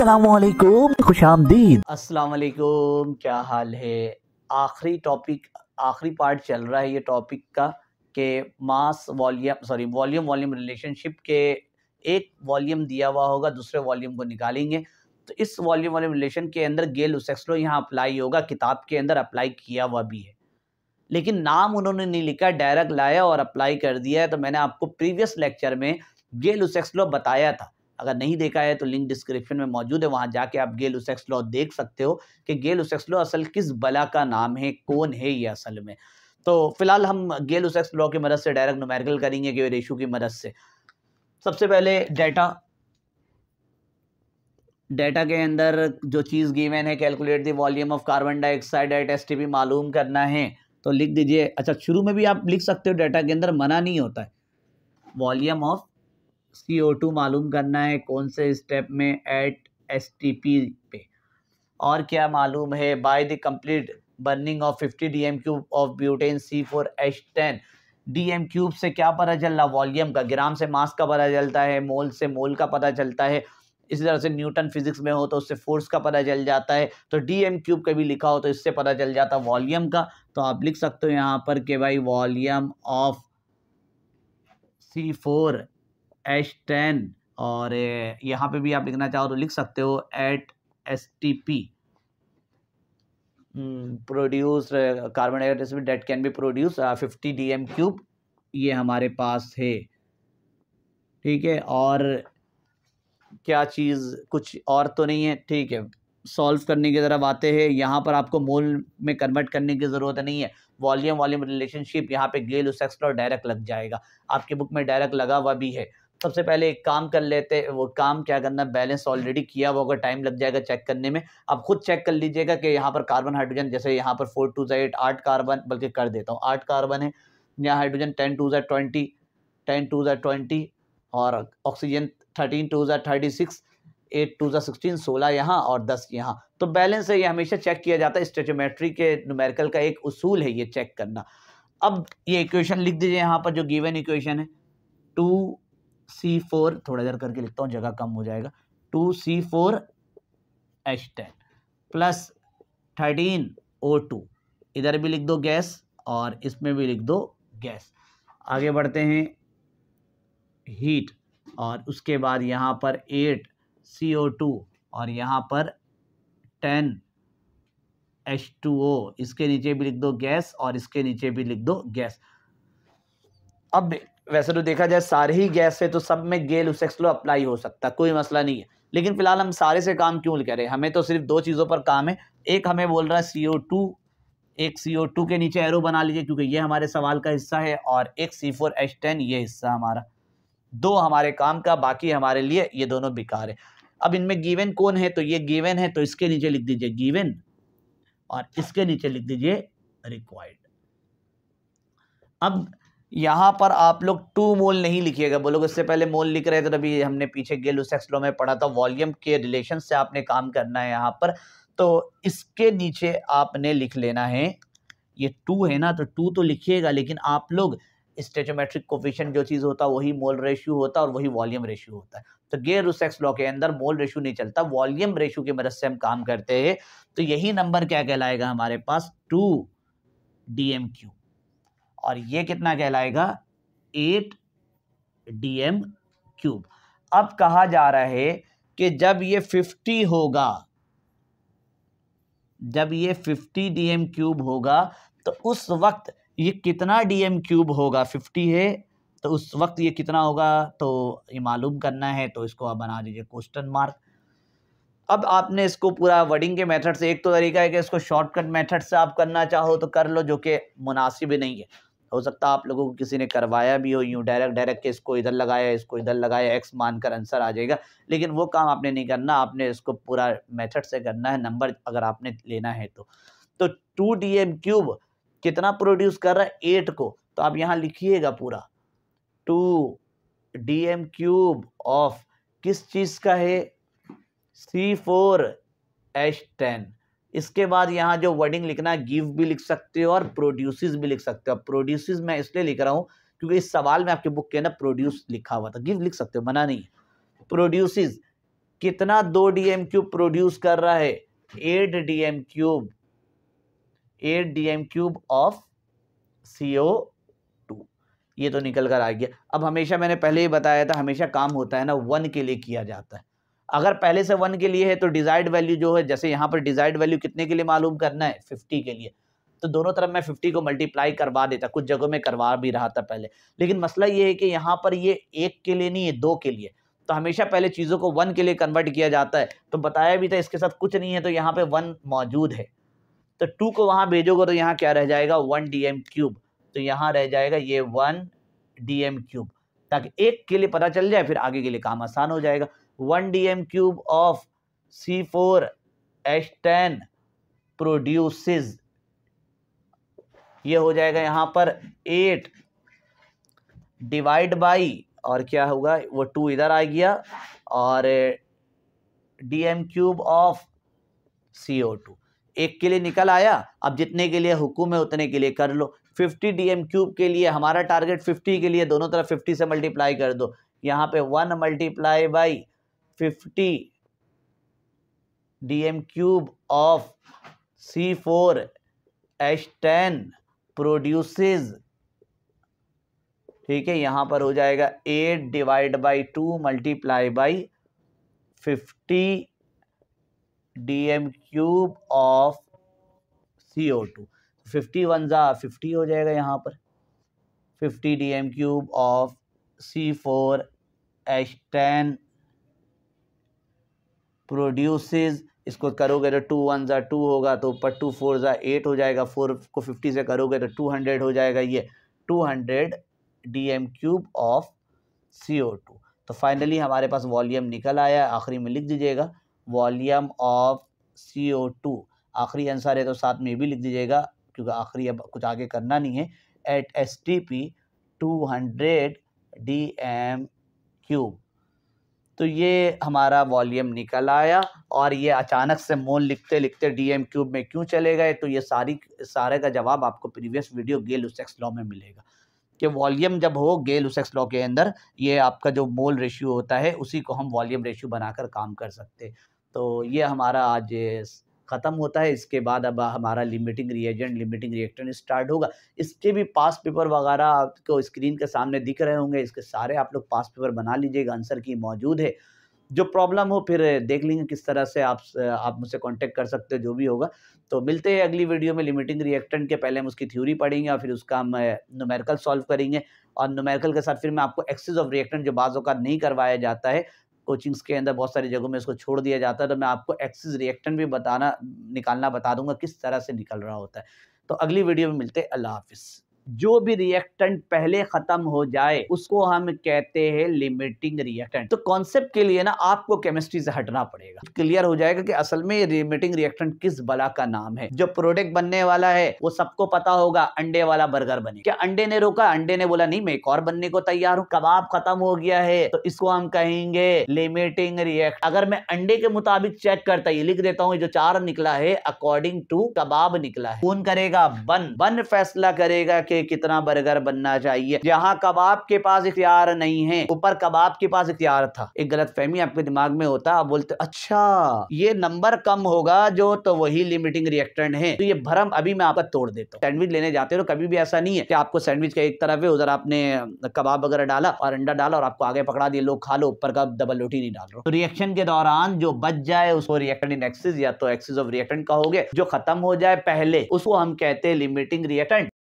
खुश आमदीद असलकुम क्या हाल है आखिरी टॉपिक आखिरी पार्ट चल रहा है ये टॉपिक का कि mass volume sorry volume volume relationship के एक वॉल्यूम दिया हुआ होगा दूसरे वॉल्यूम को निकालेंगे तो इस वॉल्यूम वॉल्यूम रिलेशन के अंदर गेल उसेक्सलो यहाँ अप्लाई होगा किताब के अंदर अप्लाई किया हुआ भी है लेकिन नाम उन्होंने नहीं लिखा डायरेक्ट लाया और अप्लाई कर दिया है तो मैंने आपको प्रीवियस लेक्चर में गेल उसेक्सलो बताया था अगर नहीं देखा है तो लिंक डिस्क्रिप्शन में मौजूद है वहाँ जाके आप गेल उसेक्स लॉ देख सकते हो कि गेल उसेक्स लॉ असल किस बला का नाम है कौन है ये असल में तो फिलहाल हम गेल उसेक्स लॉ की मदद से डायरेक्ट नुमेरिकल करेंगे कि रेशू की मदद से सबसे पहले डेटा डेटा के अंदर जो चीज़ गिवन है calculate the volume of carbon dioxide at S मालूम करना है तो लिख दीजिए अच्छा शुरू में भी आप लिख सकते हो डेटा के अंदर मना नहीं होता है volume of C O two मालूम करना है कौन से स्टेप में एट एस टी पी पे और क्या मालूम है by the complete burning of fifty D M cube of butane C four H ten D M cube से क्या पता चल रहा वॉल्यूम का ग्राम से मास का पता चलता है मोल से मोल का पता चलता है इसी तरह से न्यूटन फिजिक्स में हो तो उससे फोर्स का पता चल जाता है तो डी एम क्यूब कभी लिखा हो तो इससे पता चल जाता है वॉल्यूम का तो आप लिख सकते हो यहाँ पर कि भाई volume of C four H ten और यहाँ पे भी आप लिखना चाहो तो लिख सकते हो at S T P produce carbon dioxide that can be produce fifty D M cube ये हमारे पास है ठीक है और क्या चीज़ कुछ और तो नहीं है ठीक है सॉल्व करने की तरफ आते हैं यहाँ पर आपको मोल में कन्वर्ट करने की ज़रूरत नहीं है वॉल्यूम वॉल्यूम रिलेशनशिप यहाँ पे गेल उस एक्सप्लोर डायरेक्ट लग जाएगा आपकी बुक में डायरेक्ट लगा हुआ भी है सबसे पहले एक काम कर लेते वो काम क्या करना बैलेंस ऑलरेडी किया हुआ होगा टाइम लग जाएगा चेक करने में आप खुद चेक कर लीजिएगा कि यहाँ पर कार्बन हाइड्रोजन जैसे यहाँ पर फोर टू एट आठ कार्बन बल्कि कर देता हूँ आठ कार्बन है यहाँ हाइड्रोजन टेन टू ज़ा ट्वेंटी टेन टू ज़ा ट्वेंटी और ऑक्सीजन थर्टीन टू ज़ा थर्टी सिक्स एट टू ज़ा सिक्सटीन सोलह यहाँ और दस यहाँ तो बैलेंस है ये हमेशा चेक किया जाता है स्टेचोमेट्री के नुमेरिकल का एक उसूल है ये चेक करना अब ये इक्वेशन लिख दीजिए यहाँ पर जो गिवन इक्वेशन है टू सी फोर थोड़ा इधर करके लिखता हूँ जगह कम हो जाएगा two C four H ten plus thirteen O two इधर भी लिख दो गैस और इसमें भी लिख दो गैस आगे बढ़ते हैं हीट और उसके बाद यहाँ पर एट सी ओ टू और यहाँ पर टेन एच टू ओ इसके नीचे भी लिख दो गैस और इसके नीचे भी लिख दो गैस अब वैसे तो देखा जाए सारे ही गैस है तो सब में गेल उसेक्स अप्लाई हो सकता कोई मसला नहीं है लेकिन फिलहाल हम सारे से काम क्यों रहे हैं हमें तो सिर्फ दो चीज़ों पर काम है एक हमें बोल रहा है सी ओ टू एक सी ओ टू के नीचे एरो बना लीजिए क्योंकि ये हमारे सवाल का हिस्सा है और एक सी फोर एच टेन ये हिस्सा हमारा दो हमारे काम का बाकी हमारे लिए ये दोनों बेकार है अब इनमें गिवन कौन है तो ये गिवन है तो इसके नीचे लिख दीजिए गिवन और इसके नीचे लिख दीजिए रिक्वायर्ड अब यहाँ पर आप लोग टू मोल नहीं लिखिएगा बोलोगे इससे पहले मोल लिख रहे थे अभी हमने पीछे गेलुसेक्सलो में पढ़ा था वॉल्यूम के रिलेशन से आपने काम करना है यहाँ पर तो इसके नीचे आपने लिख लेना है ये टू है ना तो टू तो लिखिएगा लेकिन आप लोग स्टेचोमेट्रिक कोफिशन जो चीज़ होता है वही मोल रेशियो होता है और वही वॉल्यूम रेशियो होता है तो गेयर रुसेक्स लॉ के अंदर मोल रेशियो नहीं चलता वॉल्यूम रेशियो की मदद से हम काम करते हैं तो यही नंबर क्या कहलाएगा हमारे पास टू डी एम क्यू और ये कितना कहलाएगा एट डी एम क्यूब अब कहा जा रहा है कि जब ये फिफ्टी होगा जब ये फिफ्टी डी एम क्यूब होगा तो उस वक्त ये कितना डी एम क्यूब होगा फिफ्टी है तो उस वक्त ये कितना होगा तो ये मालूम करना है तो इसको आप बना दीजिए क्वेश्चन मार्क अब आपने इसको पूरा वर्डिंग के मेथड से एक तो तरीका है कि इसको शॉर्टकट मेथड से आप करना चाहो तो कर लो जो कि मुनासिब नहीं है हो सकता है आप लोगों को किसी ने करवाया भी हो यूँ डायरेक्ट डायरेक्ट के इसको इधर लगाया इसको इधर लगाया एक्स मान कर आंसर आ जाएगा लेकिन वो काम आपने नहीं करना आपने इसको पूरा मेथड से करना है नंबर अगर आपने लेना है तो तो टू डी एम क्यूब कितना प्रोड्यूस कर रहा है एट को तो आप यहाँ लिखिएगा पूरा two D M cube of किस चीज़ का है सी फोर एच टेन इसके बाद यहाँ जो वर्डिंग लिखना है गिव भी लिख सकते हो और प्रोड्यूसेस भी लिख सकते हो प्रोड्यूसेस मैं इसलिए लिख रहा हूँ क्योंकि इस सवाल में आपकी बुक के ना प्रोड्यूस लिखा हुआ था गिव लिख सकते हो मना नहीं प्रोड्यूसेस कितना दो डी एम क्यूब प्रोड्यूस कर रहा है eight D M cube eight D M cube of C O two ये तो निकल कर आ गया अब हमेशा मैंने पहले ही बताया था हमेशा काम होता है ना वन के लिए किया जाता है अगर पहले से वन के लिए है तो डिज़ाइड वैल्यू जो है जैसे यहाँ पर डिजाइड वैल्यू कितने के लिए मालूम करना है फिफ्टी के लिए तो दोनों तरफ मैं फिफ्टी को मल्टीप्लाई करवा देता कुछ जगहों में करवा भी रहा था पहले लेकिन मसला ये है कि यहाँ पर ये एक के लिए नहीं है दो के लिए तो हमेशा पहले चीज़ों को वन के लिए कन्वर्ट किया जाता है तो बताया भी था इसके साथ कुछ नहीं है तो यहाँ पर वन मौजूद है तो टू को वहाँ भेजोगे तो यहाँ क्या रह जाएगा वन डी एम क्यूब तो यहाँ रह जाएगा ये वन डी एम क्यूब ताकि एक के लिए पता चल जाए फिर आगे के लिए काम आसान हो जाएगा one D M cube of C four H ten produce ये हो जाएगा यहाँ पर एट डिवाइड बाई और क्या होगा वो टू इधर आ गया और D M cube of C O two एक के लिए निकल आया अब जितने के लिए हुक्म है उतने के लिए कर लो फिफ्टी डी एम क्यूब के लिए हमारा टारगेट फिफ्टी के लिए दोनों तरफ फिफ्टी से मल्टीप्लाई कर दो यहाँ पे one multiply by fifty D M cube of C four H ten produce ठीक है यहाँ पर हो जाएगा eight divide by two multiply by fifty D M cube of C O two fifty one ज़ा फिफ्टी हो जाएगा यहाँ पर fifty D M cube of C four H ten produces इसको करोगे तो टू वन ज़ा टू होगा तो ऊपर टू फोर ज़ा एट हो जाएगा फोर को फिफ्टी से करोगे तो टू हंड्रेड हो जाएगा ये two hundred D M cube of C O two तो फाइनली हमारे पास वॉल्यूम निकल आया आखिरी में लिख दीजिएगा volume of C O two आखिरी आंसर है तो साथ में भी लिख दीजिएगा क्योंकि आखिरी अब कुछ आगे करना नहीं है at S T P two hundred D M cube तो ये हमारा वॉल्यूम निकल आया और ये अचानक से मोल लिखते लिखते डी एम क्यूब में क्यों चले गए तो ये सारी सारे का जवाब आपको previous video Gay Lussac's law में मिलेगा कि वॉल्यूम जब हो गेल उसेक्स लॉ के अंदर ये आपका जो मोल रेशियो होता है उसी को हम वॉल्यूम रेशियो बनाकर काम कर सकते तो ये हमारा आज ख़त्म होता है इसके बाद अब हमारा limiting reagent limiting reactant start होगा इसके भी पास पेपर वगैरह आपको स्क्रीन के सामने दिख रहे होंगे इसके सारे आप लोग पास पेपर बना लीजिएगा आंसर की मौजूद है जो प्रॉब्लम हो फिर देख लेंगे किस तरह से आप आप मुझसे कांटेक्ट कर सकते हो जो भी होगा तो मिलते हैं अगली वीडियो में लिमिटिंग रिएक्टेंट के पहले हम उसकी थ्योरी पढ़ेंगे और फिर उसका हम नोमेरिकल सॉल्व करेंगे और नोमेरिकल के साथ फिर मैं आपको एक्सेस ऑफ रिएक्टेंट जो बाज़ों का नहीं करवाया जाता है कोचिंग्स के अंदर बहुत सारी जगहों में इसको छोड़ दिया जाता है तो मैं आपको एक्सिस रिएक्टन भी बताना निकालना बता दूंगा किस तरह से निकल रहा होता है तो अगली वीडियो में मिलते हैं अल्लाह हाफिज़ जो भी रिएक्टेंट पहले खत्म हो जाए उसको हम कहते हैं लिमिटिंग रिएक्टेंट तो कॉन्सेप्ट के लिए ना आपको केमिस्ट्री से हटना पड़ेगा क्लियर हो जाएगा कि असल में लिमिटिंग रिएक्टेंट किस बला का नाम है जो प्रोडक्ट बनने वाला है वो सबको पता होगा अंडे वाला बर्गर बने क्या अंडे ने रोका अंडे ने बोला नहीं मैं एक और बनने को तैयार हूँ कबाब खत्म हो गया है तो इसको हम कहेंगे लिमिटिंग रिएक्ट अगर मैं अंडे के मुताबिक चेक करता ये लिख देता हूँ जो चार निकला है अकॉर्डिंग टू कबाब निकला है कौन करेगा बन बन फैसला करेगा कि से कितना बर्गर बनना चाहिए यहाँ कबाब के पास इख्तियार नहीं है ऊपर कबाब के पास इख्तियार था एक गलत फहमी आपके दिमाग में होता आप बोलते अच्छा ये नंबर कम होगा जो तो वही लिमिटिंग रिएक्टेंट है तो ये भरम अभी मैं आपका तोड़ देता हूँ सैंडविच लेने जाते हो तो कभी भी ऐसा नहीं है कि आपको सैंडविच का एक तरफ है उधर आपने कबाब वगैरह डाला और अंडा डाला और आपको आगे पकड़ा दिया लोग खा लो ऊपर का डबल रोटी नहीं डाल रहा तो रिएक्शन के दौरान जो बच जाए उसको रिएक्टेंट इन एक्सिस या तो एक्सिस ऑफ रिएक्टेंट का हो गया जो खत्म हो जाए पहले उसको हम कहते हैं लिमिटिंग रिएक्टेंट